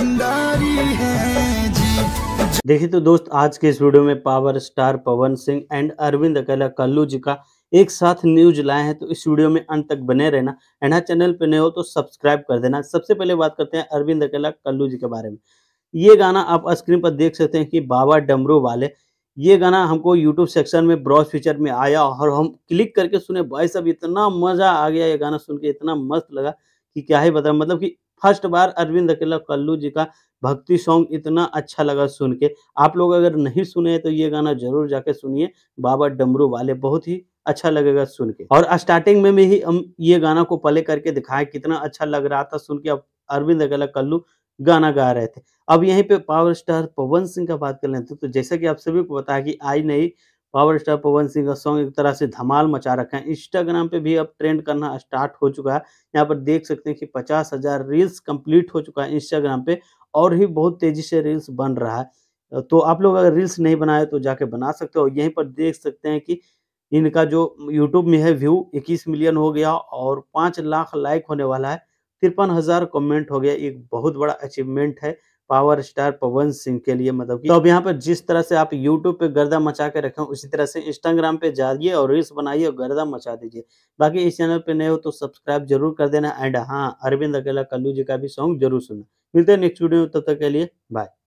भंडारी है देखिए तो दोस्त आज के इस वीडियो में power star Pawan Singh and Arvind Akela Kallu जी का एक साथ न्यूज लाए हैं तो इस वीडियो में अंत तक बने रहना एंड हाँ चैनल पे नए हो तो सब्सक्राइब कर देना सबसे पहले बात करते हैं अरविंद अकेला कल्लू जी के बारे में ये गाना आप स्क्रीन पर देख सकते हैं कि बाबा डमरू वाले ये गाना हमको यूट्यूब सेक्शन में ब्रॉज फीचर में आया और हम क्लिक करके सुने भाई साहब इतना मज़ा आ गया ये गाना सुन के इतना मस्त लगा कि क्या ही बता मतलब कि फर्स्ट बार अरविंद अकेला कल्लू जी का भक्ति सॉन्ग इतना अच्छा लगा सुन के आप लोग अगर नहीं सुने तो ये गाना जरूर जाके सुनिए बाबा डमरू वाले बहुत ही अच्छा लगेगा सुन के और स्टार्टिंग में भी हम ये गाना को प्ले करके दिखाए कितना अच्छा लग रहा था सुन के अब अरविंद अकेला कल्लू गाना गा रहे थे अब यहीं पे पावर स्टार पवन सिंह का बात कर लेते तो जैसा कि आप सभी को बताया कि आई नई पावर स्टार पवन सिंह का सॉन्ग एक तरह से धमाल मचा रखा है इंस्टाग्राम पे भी अब ट्रेंड करना स्टार्ट हो चुका है यहाँ पर देख सकते हैं कि पचास हज़ार रील्स कंप्लीट हो चुका है इंस्टाग्राम पे और ही बहुत तेज़ी से रील्स बन रहा है तो आप लोग अगर रील्स नहीं बनाए तो जाके बना सकते हो यहीं पर देख सकते हैं कि इनका जो यूट्यूब में है व्यू इक्कीस मिलियन हो गया और पांच लाख लाइक होने वाला है तिरपन हज़ार कमेंट हो गया एक बहुत बड़ा अचीवमेंट है पावर स्टार पवन सिंह के लिए मतलब कि तो अब यहाँ पर जिस तरह से आप यूट्यूब पे गर्दा मचा के रखे उसी तरह से इंस्टाग्राम पे जाइए और रील्स बनाइए और गर्दा मचा दीजिए बाकी इस चैनल पे नए हो तो सब्सक्राइब जरूर कर देना एंड हाँ अरविंद अकेला कल्लू जी का भी सॉन्ग जरूर सुनना मिलते हैं नेक्स्ट वीडियो में तब तक के लिए बाय